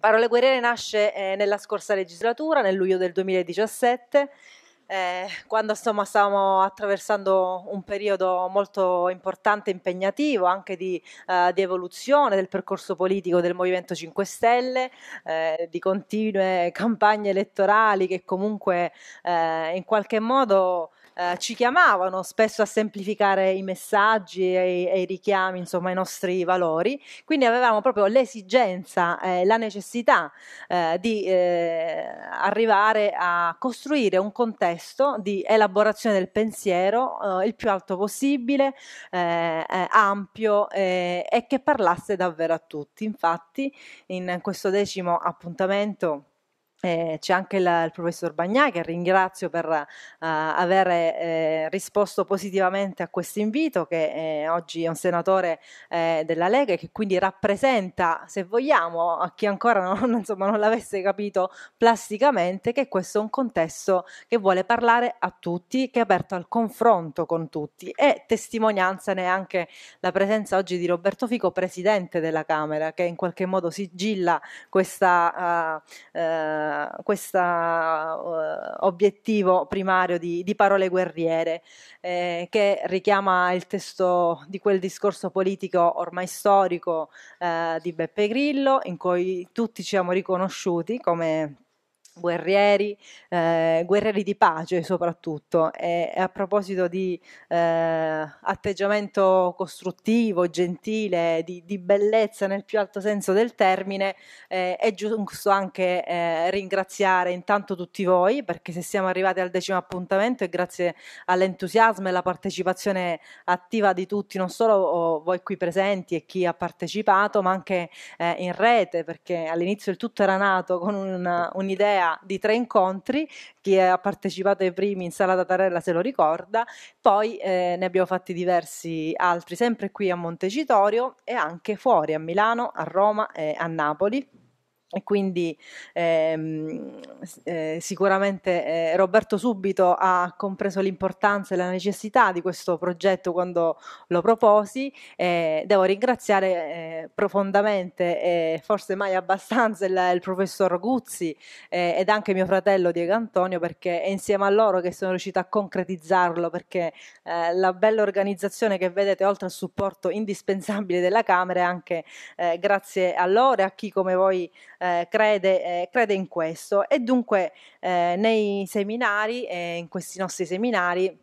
Parole Guerriere nasce eh, nella scorsa legislatura, nel luglio del 2017, eh, quando insomma, stavamo attraversando un periodo molto importante e impegnativo anche di, eh, di, evoluzione del percorso politico del Movimento 5 Stelle, eh, di continue campagne elettorali che comunque eh, in qualche modo eh, ci chiamavano spesso a semplificare i messaggi e, e, i richiami, insomma, i nostri valori. Quindi avevamo proprio l'esigenza, eh, la necessità eh, di eh, arrivare a costruire un contesto di elaborazione del pensiero eh, il più alto possibile, eh, ampio e che parlasse davvero a tutti. Infatti, in questo decimo appuntamento eh, c'è anche la, il professor Bagnà che ringrazio per uh, eh, aver eh, risposto positivamente a questo invito che eh, oggi è un senatore eh, della Lega e che quindi rappresenta se vogliamo a chi ancora non, insomma, non l'avesse capito plasticamente che questo è un contesto che vuole parlare a tutti che è aperto al confronto con tutti e testimonianza ne è anche la presenza oggi di Roberto Fico presidente della Camera che in qualche modo sigilla questa uh, uh, eh, questo uh, eh, obiettivo primario di, di parole guerriere eh, che richiama il testo di quel discorso politico ormai storico eh, di Beppe Grillo in cui tutti ci siamo riconosciuti come guerrieri, eh, guerrieri di pace soprattutto. E, e a proposito di eh, atteggiamento costruttivo, gentile, di, di, bellezza nel più alto senso del termine, eh, è giusto anche eh, ringraziare intanto tutti voi perché se siamo arrivati al decimo appuntamento è grazie all'entusiasmo e alla partecipazione attiva di tutti, non solo oh, voi qui presenti e chi ha partecipato, ma anche eh, in rete perché all'inizio il tutto era nato con una, un'idea di tre incontri, chi ha partecipato ai primi in Sala da Tarella se lo ricorda, poi eh, ne abbiamo fatti diversi altri sempre qui a Montecitorio e anche fuori a Milano, a Roma e a Napoli. E quindi ehm, eh, sicuramente eh, Roberto subito ha compreso l'importanza e la necessità di questo progetto quando lo proposi. Eh, devo ringraziare eh, profondamente e eh, forse mai abbastanza il, il professor Guzzi eh, ed anche mio fratello Diego Antonio perché è insieme a loro che sono riuscita a concretizzarlo perché la bella organizzazione che vedete oltre al supporto indispensabile della Camera è anche grazie a loro e a chi come voi eh, crede, eh, crede, in questo e dunque eh, nei seminari, eh, in questi nostri seminari,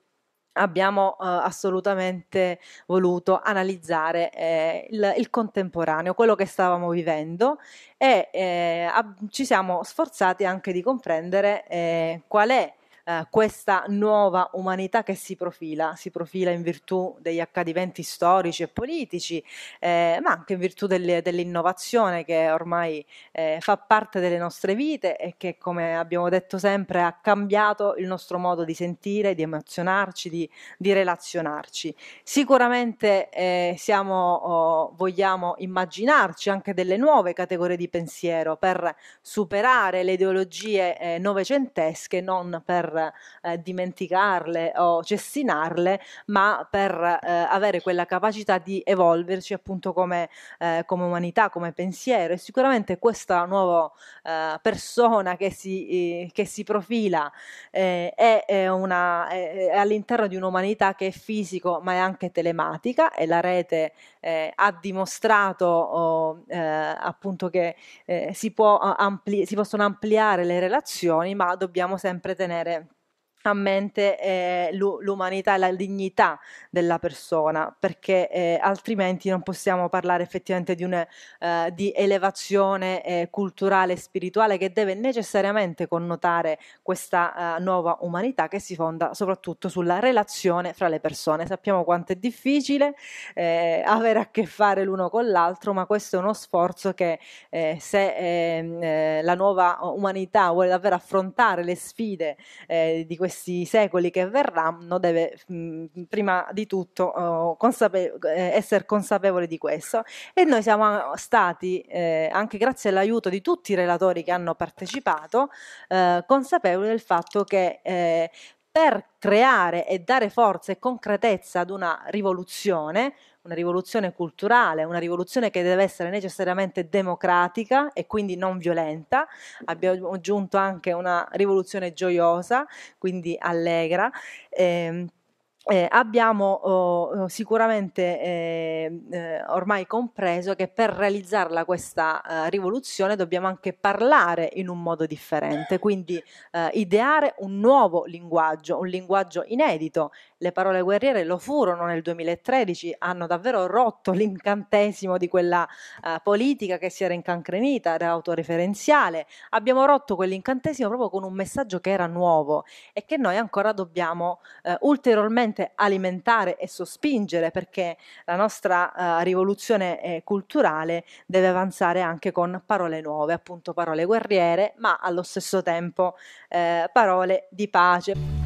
abbiamo eh, assolutamente voluto analizzare eh, il, il, contemporaneo, quello che stavamo vivendo e eh, ab- ci siamo sforzati anche di comprendere eh, qual è eh, questa nuova umanità che si profila, si profila in virtù degli accadimenti storici e politici, eh, ma anche in virtù delle, dell'innovazione che ormai eh, fa parte delle nostre vite e che, come abbiamo detto sempre, ha cambiato il nostro modo di sentire, di emozionarci, di, di relazionarci. Sicuramente eh, siamo, oh, vogliamo immaginarci anche delle nuove categorie di pensiero per superare le ideologie eh, novecentesche, non per eh, dimenticarle o cestinarle, ma per eh, avere quella capacità di evolverci appunto come, eh, come umanità, come pensiero. E sicuramente questa nuova eh, persona che si, eh, che si profila eh, è, è, una, è, all'interno di un'umanità che è fisico ma è anche telematica e la rete ha dimostrato oh, appunto che si, può ampli- si possono ampliare le relazioni, ma dobbiamo sempre tenere a mente eh, l'umanità e la dignità della persona, perché eh, altrimenti non possiamo parlare effettivamente di, una, eh, di elevazione eh, culturale e spirituale che deve necessariamente connotare questa eh, nuova umanità che si fonda soprattutto sulla relazione fra le persone. Sappiamo quanto è difficile eh, avere a che fare l'uno con l'altro, ma questo è uno sforzo che se ehm, la nuova umanità vuole davvero affrontare le sfide di questo questi secoli che verranno deve mh, mhmm, prima di tutto oh, consape- eh, essere consapevole di questo e noi siamo eh, stati eh, anche grazie all'aiuto di tutti i relatori che hanno partecipato eh, consapevoli del fatto che eh, per creare e dare forza e concretezza ad una rivoluzione una rivoluzione culturale, una rivoluzione che deve essere necessariamente democratica e quindi non violenta. Abbiamo aggiunto anche una rivoluzione gioiosa, quindi allegra. Eh, eh, abbiamo oh, oh sicuramente eh, eh, ormai compreso che per realizzarla questa eh, rivoluzione dobbiamo anche parlare in un modo differente, quindi eh, ideare un nuovo linguaggio, un linguaggio inedito le parole guerriere lo furono nel 2013, hanno davvero rotto l'incantesimo di quella eh, politica che si era incancrenita, era autoreferenziale. Abbiamo rotto quell'incantesimo proprio con un messaggio che era nuovo e che noi ancora dobbiamo eh, ulteriormente alimentare e sospingere perché la nostra eh, rivoluzione eh, culturale deve avanzare anche con parole nuove, appunto parole guerriere, ma allo stesso tempo eh, parole di pace.